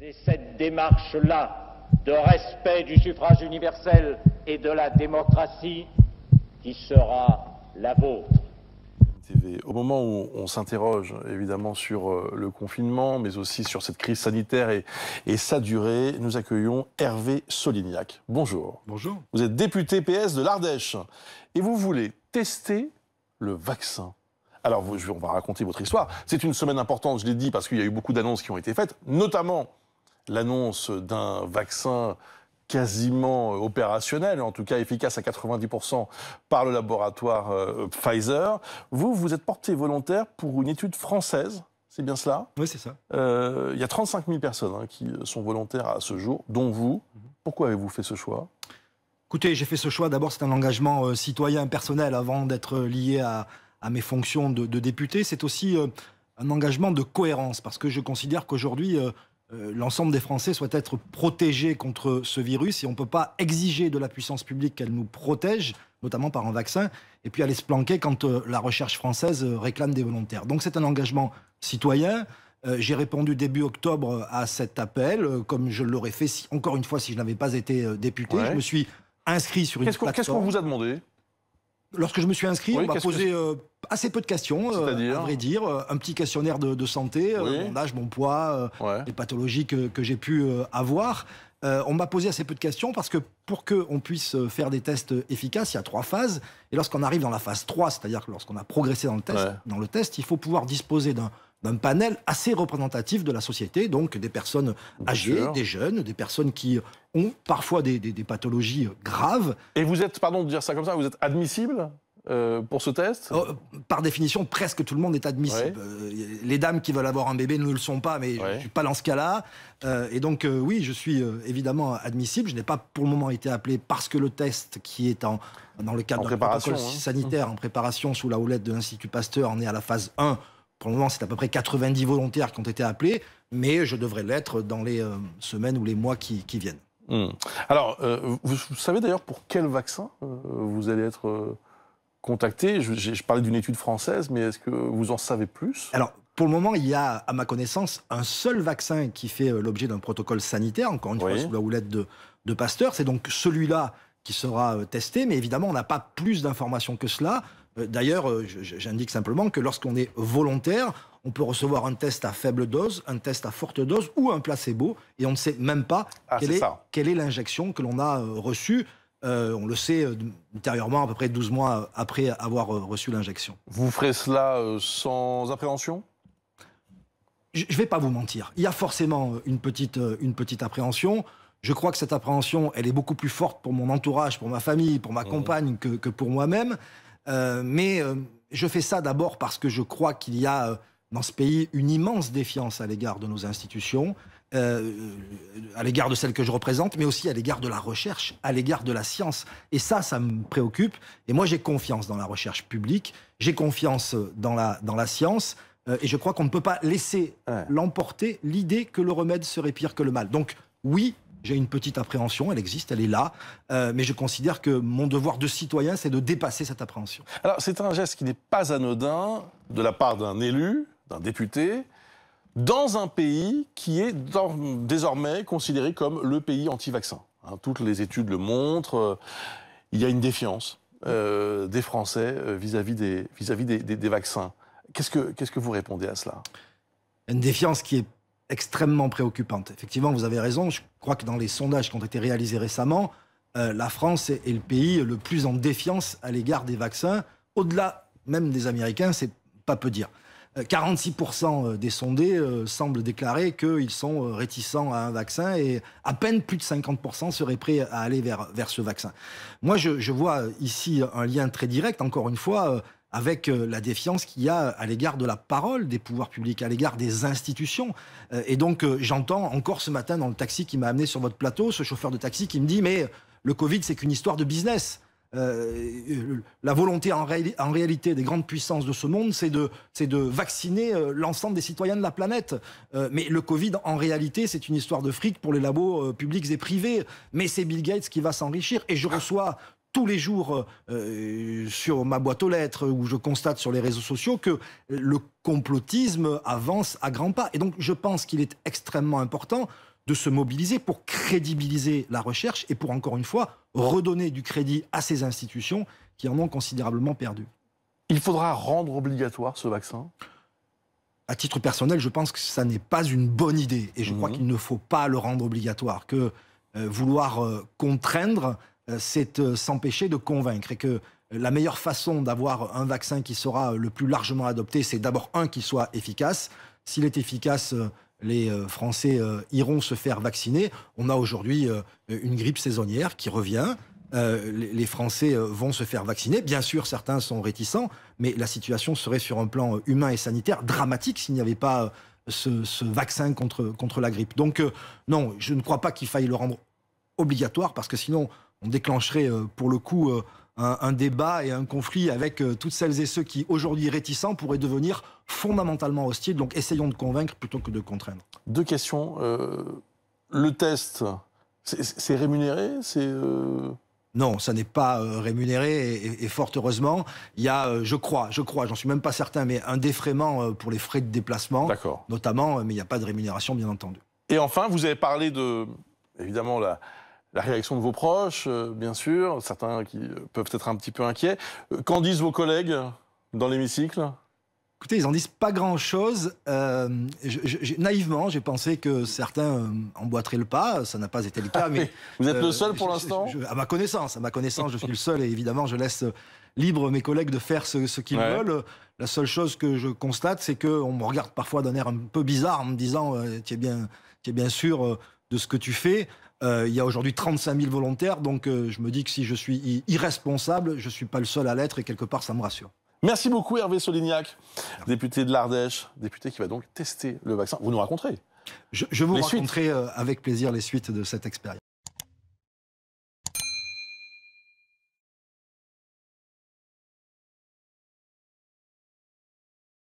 C'est cette démarche-là de respect du suffrage universel et de la démocratie qui sera la vôtre. Au moment où on s'interroge évidemment sur euh, le confinement, mais aussi sur cette crise sanitaire et, sa durée, nous accueillons Hervé Solignac. Bonjour. Bonjour. Vous êtes député PS de l'Ardèche et vous voulez tester le vaccin. Alors, on va raconter votre histoire. C'est une semaine importante, je l'ai dit, parce qu'il y a eu beaucoup d'annonces qui ont été faites, notamment l'annonce d'un vaccin quasiment euh, opérationnel, en tout cas efficace à 90% par le laboratoire euh, Pfizer. Vous, vous êtes porté volontaire pour une étude française c'est bien cela Oui, c'est ça. Euh, il y a 35 000 personnes hein, qui sont volontaires à ce jour, dont vous. Pourquoi avez-vous fait ce choix Écoutez, j'ai fait ce choix. D'abord, c'est un engagement citoyen personnel avant d'être lié à, mes fonctions de député. C'est aussi un engagement de cohérence parce que je considère qu'aujourd'hui, euh, l'ensemble des Français souhaitent être protégés contre ce virus et on ne peut pas exiger de la puissance publique qu'elle nous protège, notamment par un vaccin, et puis aller se planquer quand euh, la recherche française euh, réclame des volontaires. Donc c'est un engagement citoyen. j'ai répondu début octobre à cet appel, comme je l'aurais fait, encore une fois, si je n'avais pas été député. Je me suis inscrit sur une quest plateforme. Qu'est-ce qu'on vous a demandé Lorsque je me suis inscrit, on m'a posé euh, assez peu de questions, euh, à vrai dire. Euh, un petit questionnaire de, santé, mon âge, mon poids, les pathologies que, j'ai pu avoir. on m'a posé assez peu de questions parce que pour qu'on puisse faire des tests efficaces, il y a trois phases. Et lorsqu'on arrive dans la phase 3, c'est-à-dire que lorsqu'on a progressé dans le, dans le test, il faut pouvoir disposer d'un d'un panel assez représentatif de la société, donc des personnes âgées, des jeunes, des personnes qui ont parfois des, pathologies graves. Et vous êtes, pardon de dire ça comme ça, vous êtes admissible euh, pour ce test oh, Par définition, presque tout le monde est admissible. Euh, les dames qui veulent avoir un bébé ne le sont pas, mais je ne suis pas dans ce cas-là. Euh, et donc, oui, je suis évidemment admissible. Je n'ai pas pour le moment été appelé parce que le test qui est en, dans le cadre de la hein. sanitaire en préparation sous la houlette de l'Institut Pasteur en est à la phase 1 pour le moment, c'est à peu près 90 volontaires qui ont été appelés, mais je devrais l'être dans les euh, semaines ou les mois qui, viennent. Hmm. Alors, euh, vous, savez d'ailleurs pour quel vaccin euh, vous allez être contacté je, parlais d'une étude française, mais est-ce que vous en savez plus Alors, pour le moment, il y a, à ma connaissance, un seul vaccin qui fait l'objet d'un protocole sanitaire, encore une fois sous la houlette de Pasteur. C'est donc celui-là qui sera testé, mais évidemment, on n'a pas plus d'informations que cela. Euh, d'ailleurs, euh, j'indique simplement que lorsqu'on est volontaire, on peut recevoir un test à faible dose, un test à forte dose ou un placebo, et on ne sait même pas ah, quelle, est, l'injection que l'on a euh, reçue. on le sait intérieurement, à peu près 12 mois après avoir reçu l'injection. Vous ferez cela sans appréhension Je ne vais pas vous mentir. Il y a forcément une petite, appréhension. Je crois que cette appréhension, elle est beaucoup plus forte pour mon entourage, pour ma famille, pour ma mmh. compagne que pour moi-même. Euh, mais euh, je fais ça d'abord parce que je crois qu'il y a euh, dans ce pays une immense défiance à l'égard de nos institutions, à l'égard de celles que je représente, mais aussi à l'égard de la recherche, à l'égard de la science. Et ça, ça me préoccupe. Et moi, j'ai confiance dans la recherche publique, j'ai confiance dans la, dans la science. et je crois qu'on ne peut pas laisser l'emporter l'idée que le remède serait pire que le mal. Donc, oui, j'ai une petite appréhension, elle existe, elle est là, euh, mais je considère que mon devoir de citoyen, c'est de dépasser cette appréhension. Alors c'est un geste qui n'est pas anodin de la part d'un élu, d'un député, dans un pays qui est désormais considéré comme le pays anti-vaccin. Hein, toutes les études le montrent, euh, il y a une défiance euh, des Français vis-à-vis des, vis -vis des, des, quest vaccins. que Qu'est-ce que vous répondez à cela Une défiance qui est extrêmement préoccupante. Effectivement, vous avez raison. Je crois que dans les sondages qui ont été réalisés récemment, euh, la France est, le pays le plus en défiance à l'égard des vaccins. Au-delà même des Américains, c'est pas peu dire. 46% euh, euh, des sondés semblent déclarer qu'ils sont réticents à un vaccin et à peine plus de 50% seraient prêts à aller vers, vers ce vaccin. Moi, je vois ici un lien très direct, encore une fois, avec euh, la défiance qu'il y a à l'égard de la parole des pouvoirs publics, à l'égard des institutions. Euh, et donc, euh, j'entends encore ce matin dans le taxi qui m'a amené sur votre plateau, ce chauffeur de taxi qui me dit, mais le Covid, c'est qu'une histoire de business. la volonté en, réalité des grandes puissances de ce monde, c'est de, vacciner l'ensemble des citoyens de la planète. mais le Covid, en réalité, c'est une histoire de fric pour les labos publics et privés. Mais c'est Bill Gates qui va s'enrichir. Et je reçois tous les jours euh, euh, sur ma boîte aux lettres ou je constate sur les réseaux sociaux que le complotisme avance à grands pas. Et donc je pense qu'il est extrêmement important de se mobiliser pour crédibiliser la recherche et pour encore une fois redonner du crédit à ces institutions qui en ont considérablement perdu. Il faudra rendre obligatoire ce vaccin à titre personnel, je pense que ça n'est pas une bonne idée. Et je crois mhm. qu'il ne faut pas le rendre obligatoire, que euh, vouloir contraindre euh, c'est euh, s'empêcher de convaincre et que la meilleure façon d'avoir un vaccin qui sera euh, le plus largement adopté, c'est d'abord un qui soit efficace. S'il est efficace, les Français iront se faire vacciner. On a aujourd'hui une grippe saisonnière qui revient. les Français vont se faire vacciner. Bien sûr, certains sont réticents, mais la situation serait sur un plan humain et sanitaire dramatique s'il n'y avait pas ce, vaccin contre, contre la grippe. Donc non, je ne crois pas qu'il faille le rendre obligatoire, parce que sinon on déclencherait euh, pour le coup euh, un, débat et un conflit avec euh, toutes celles et ceux qui, aujourd'hui réticents, pourraient devenir fondamentalement hostiles. Donc essayons de convaincre plutôt que de contraindre. Deux questions. le test, c'est rémunéré Non, ça n'est pas rémunéré et, fort heureusement, il y a, je crois, je crois, j'en suis même pas certain, mais un défraiement pour les frais de déplacement, notamment, mais il n'y a pas de rémunération bien entendu. Et enfin, vous avez parlé de, évidemment, la, la réaction de vos proches, euh, bien sûr, certains qui euh, peuvent être un petit peu inquiets. Euh, qu'en disent vos collègues dans l'hémicycle Écoutez, ils n'en disent pas grand-chose. naïvement, j'ai pensé que certains emboîteraient le pas. Ça n'a pas été le cas. Ah mais vous êtes le seul pour l'instant. À ma connaissance, à ma connaissance, je suis le seul et évidemment, je laisse libre mes collègues de faire ce, qu'ils veulent. La seule chose que je constate, c'est qu'on me regarde parfois d'un air un peu bizarre en me disant, tu es bien sûr de ce que tu fais. Euh, il y a aujourd'hui 35 000 volontaires, donc euh, je me dis que si je suis irresponsable, je ne suis pas le seul à l'être et quelque part ça me rassure. Merci beaucoup Hervé Solignac, député de l'Ardèche, député qui va donc tester le vaccin. Vous nous raconterez. Je, vous raconterai euh, avec plaisir les suites de cette expérience.